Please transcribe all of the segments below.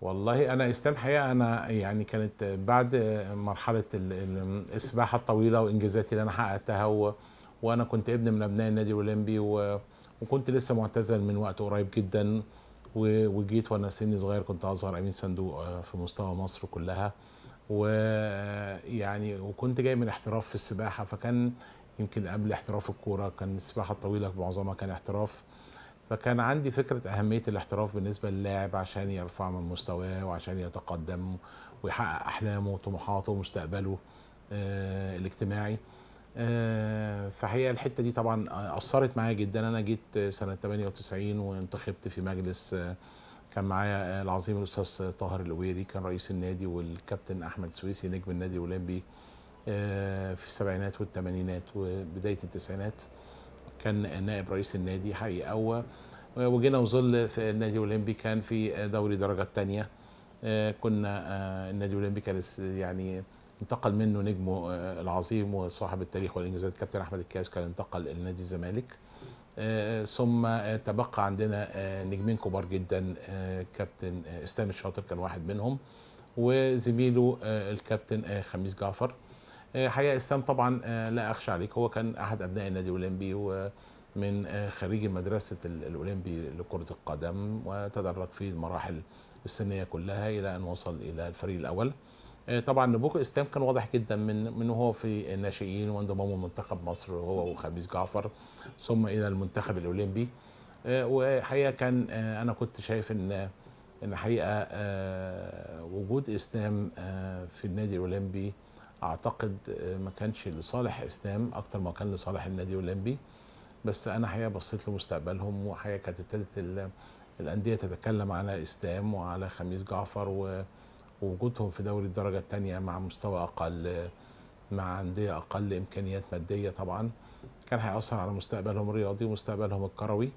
والله انا اسلام حقيقه انا يعني كانت بعد مرحله السباحه الطويله وانجازاتي اللي انا حققتها و... وانا كنت ابن من ابناء النادي الاولمبي و... وكنت لسه معتزل من وقت قريب جدا و... وجيت وانا سني صغير كنت اصغر امين صندوق آه، في مستوى مصر كلها ويعني وكنت جاي من احتراف في السباحه فكان يمكن قبل احتراف الكوره كان السباحه الطويله معظمها كان احتراف فكان عندي فكره اهميه الاحتراف بالنسبه للاعب عشان يرفع من مستواه وعشان يتقدم ويحقق احلامه وطموحاته ومستقبله آه، الاجتماعي آه، فهي الحته دي طبعا اثرت معايا جدا انا جيت سنه 98 وانتخبت في مجلس آه، كان معايا العظيم الاستاذ طاهر الاويري كان رئيس النادي والكابتن احمد سويسي نجم النادي الاولمبي في السبعينات والثمانينات وبدايه التسعينات كان نائب رئيس النادي حقيقه و وجينا وظل في النادي الاولمبي كان في دوري درجه ثانيه آه، كنا آه، النادي الاولمبي كان يعني انتقل منه نجمه آه، العظيم وصاحب التاريخ والانجازات كابتن احمد الكاس كان انتقل لنادي الزمالك ثم تبقى عندنا نجمين كبار جدا كابتن اسلام الشاطر كان واحد منهم وزميله الكابتن خميس جعفر آه، حقيقه اسلام طبعا آه، لا اخشى عليك هو كان احد ابناء النادي الاولمبي ومن آه، خريج مدرسه الاولمبي لكره القدم وتدرج في المراحل السنيه كلها الى ان وصل الى الفريق الاول طبعا نبوكو اسلام كان واضح جدا من من وهو في الناشئين وانضمامه لمنتخب مصر هو وخميس جعفر ثم الى المنتخب الاولمبي وحقيقه كان انا كنت شايف ان ان حقيقه وجود اسلام في النادي الاولمبي اعتقد آه، ما كانش لصالح اسلام اكتر ما كان لصالح النادي الاولمبي بس انا حقيقه بصيت لمستقبلهم وحقيقه كانت ابتدت الانديه تتكلم على اسلام وعلى خميس جعفر ووجودهم في دوري الدرجه الثانيه مع مستوى اقل مع انديه اقل امكانيات ماديه طبعا كان هيأثر على مستقبلهم الرياضي ومستقبلهم الكروي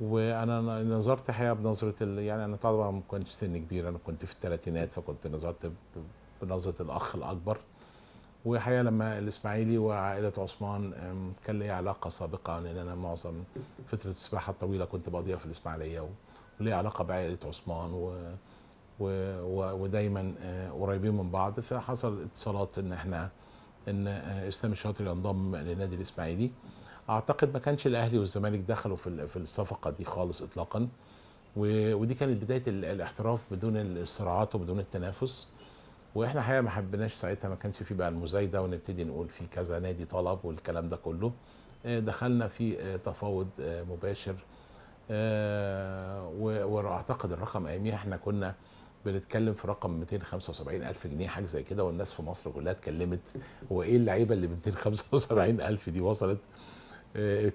وانا نظرت حقيقه بنظره يعني انا طبعا ما كنتش سن كبير انا كنت في الثلاثينات فكنت نظرت بنظره الاخ الاكبر وحقيقه لما الاسماعيلي وعائله عثمان كان لي علاقه سابقه لان انا معظم فتره السباحه الطويله كنت بقضيها في الاسماعيليه ولي علاقه بعائله عثمان و... و... و... ودايما آه، قريبين من بعض فحصل اتصالات ان احنا ان آه، اسلام الشاطر ينضم للنادي الاسماعيلي اعتقد ما كانش الاهلي والزمالك دخلوا في في الصفقه دي خالص اطلاقا ودي كانت بدايه الاحتراف بدون الصراعات وبدون التنافس واحنا الحقيقه ما حبيناش ساعتها ما كانش في بقى المزايده ونبتدي نقول في كذا نادي طلب والكلام ده كله آه، دخلنا في آه، تفاوض آه، مباشر واعتقد الرقم اياميها احنا كنا بنتكلم في رقم 275 الف جنيه حاجه زي كده والناس في مصر كلها اتكلمت هو ايه اللعيبه اللي ب 275 الف دي وصلت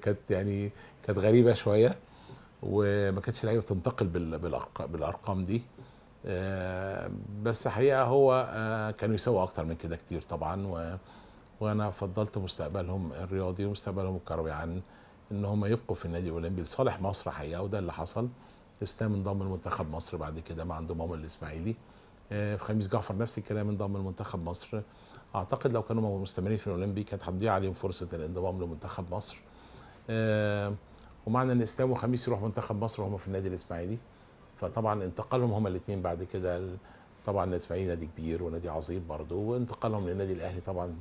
كانت يعني كانت غريبه شويه وما كانتش لعيبه بتنتقل بالارقام دي آه، بس حقيقه هو آه، كانوا يسووا اكتر من كده كتير طبعا و وانا فضلت مستقبلهم الرياضي ومستقبلهم الكروي عن ان هم يبقوا في النادي الاولمبي لصالح مصر حقيقه وده اللي حصل اسلام انضم لمنتخب مصر بعد كده مع انضمام الاسماعيلي آه، في خميس جعفر نفس الكلام انضم لمنتخب مصر اعتقد لو كانوا مستمرين في الاولمبي كانت هتضيع عليهم فرصه الانضمام لمنتخب مصر ومعنى ان اسلام وخميس يروح منتخب مصر وهم في النادي الاسماعيلي فطبعا انتقالهم هما الاثنين بعد كده طبعا الاسماعيلي نادي كبير ونادي عظيم برضه وانتقالهم للنادي الاهلي طبعا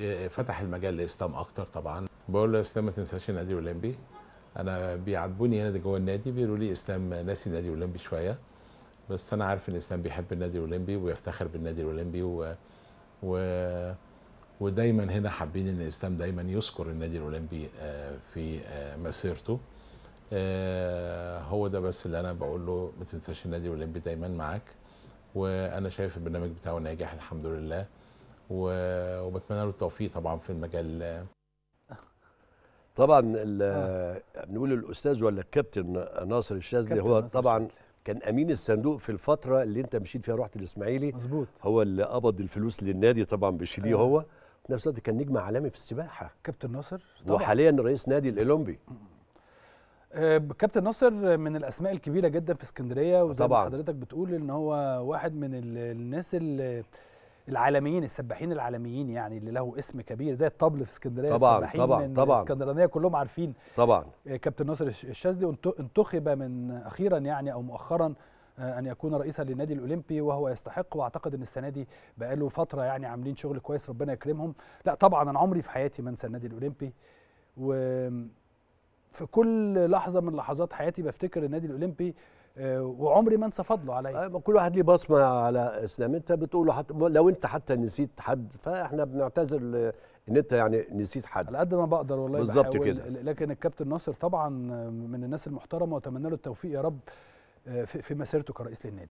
آه، آه، فتح المجال لاسلام اكتر طبعا بقول له اسلام ما تنساش النادي الاولمبي انا بيعاتبوني هنا جوه النادي بيقولوا لي اسلام ناسي النادي الاولمبي شويه بس انا عارف ان اسلام بيحب النادي الاولمبي ويفتخر بالنادي الاولمبي و, و... ودايما هنا حابين ان اسلام دايما يذكر النادي الاولمبي آه، في مسيرته آه، هو ده بس اللي انا بقول له ما تنساش النادي الاولمبي دايما معاك وانا شايف البرنامج بتاعه ناجح الحمد لله وبتمنى له التوفيق طبعا في المجال طبعا بنقول آه. يعني الاستاذ ولا الكابتن ناصر الشاذلي هو طبعا كان امين الصندوق في الفتره اللي انت مشيت فيها رحت الاسماعيلي مظبوط هو اللي قبض الفلوس للنادي طبعا بيشيليه آه. هو في نفس الوقت كان نجم عالمي في السباحه كابتن ناصر طبعا وحاليا رئيس نادي الاولمبي آه، كابتن ناصر من الاسماء الكبيره جدا في اسكندريه وزي حضرتك بتقول ان هو واحد من الناس العالميين السباحين العالميين يعني اللي له اسم كبير زي الطبل في اسكندريه طبعا طبعا طبعا الاسكندرانيه كلهم عارفين طبعا آه، كابتن ناصر الشاذلي انتخب من اخيرا يعني او مؤخرا آه، ان يكون رئيسا للنادي الاولمبي وهو يستحق واعتقد ان السنه دي بقاله فتره يعني عاملين شغل كويس ربنا يكرمهم لا طبعا انا عمري في حياتي ما انسى النادي الاولمبي و في كل لحظه من لحظات حياتي بفتكر النادي الاولمبي آه، وعمري ما انسى فضله عليا آه، كل واحد ليه بصمه على اسلام انت بتقول حتى لو انت حتى نسيت حد فاحنا بنعتذر ان انت يعني نسيت حد على قد ما بقدر والله بالظبط كده لكن الكابتن ناصر طبعا من الناس المحترمه واتمنى له التوفيق يا رب آه، في مسيرته كرئيس للنادي